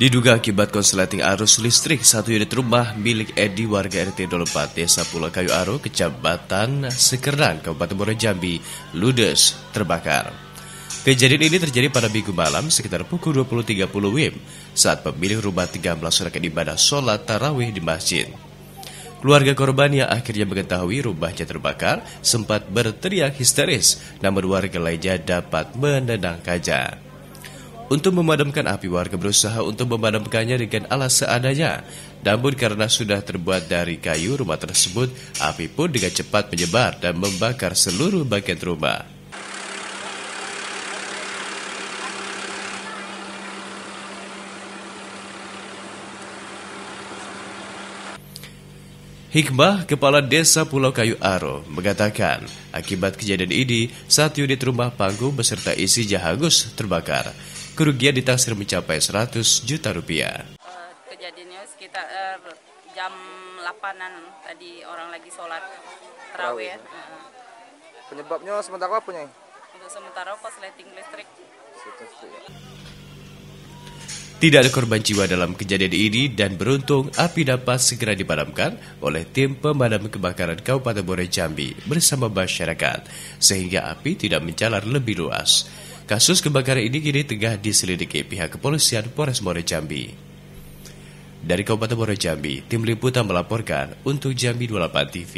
Diduga akibat konsleting arus listrik, satu unit rumah milik Edi warga RT 24 Desa Pulau Kayu Aro, Kecamatan Sekerdang, Kabupaten Muara Jambi, ludes terbakar. Kejadian ini terjadi pada minggu malam sekitar pukul 20.30 WIB saat pemilik rumah 13 melaksanakan ibadah sholat tarawih di masjid. Keluarga korban yang akhirnya mengetahui rumahnya terbakar sempat berteriak histeris, namun warga lainnya dapat menenangkannya. Untuk memadamkan api, warga berusaha untuk memadamkannya dengan alas seadanya. Namun karena sudah terbuat dari kayu rumah tersebut, api pun dengan cepat menyebar dan membakar seluruh bagian rumah. Hikmah, Kepala Desa Pulau Kayu Aro, mengatakan akibat kejadian ini, satu unit rumah panggung beserta isi jahagus terbakar. Kerugian ditaksir mencapai 100 juta rupiah. Eh, kejadiannya sekitar eh, jam 8-an tadi orang lagi sholat terawih. Ya. Penyebabnya sementara apa punya? Untuk sementara korsleting listrik. Tidak ada korban jiwa dalam kejadian ini dan beruntung api dapat segera dipadamkan oleh tim pemadam kebakaran Kabupaten Bore Jambi bersama masyarakat sehingga api tidak menjalar lebih luas. Kasus kebakaran ini kini tengah diselidiki pihak kepolisian Polres Muara Jambi. Dari Kabupaten Muara Jambi, tim liputan melaporkan untuk Jambi 28 TV.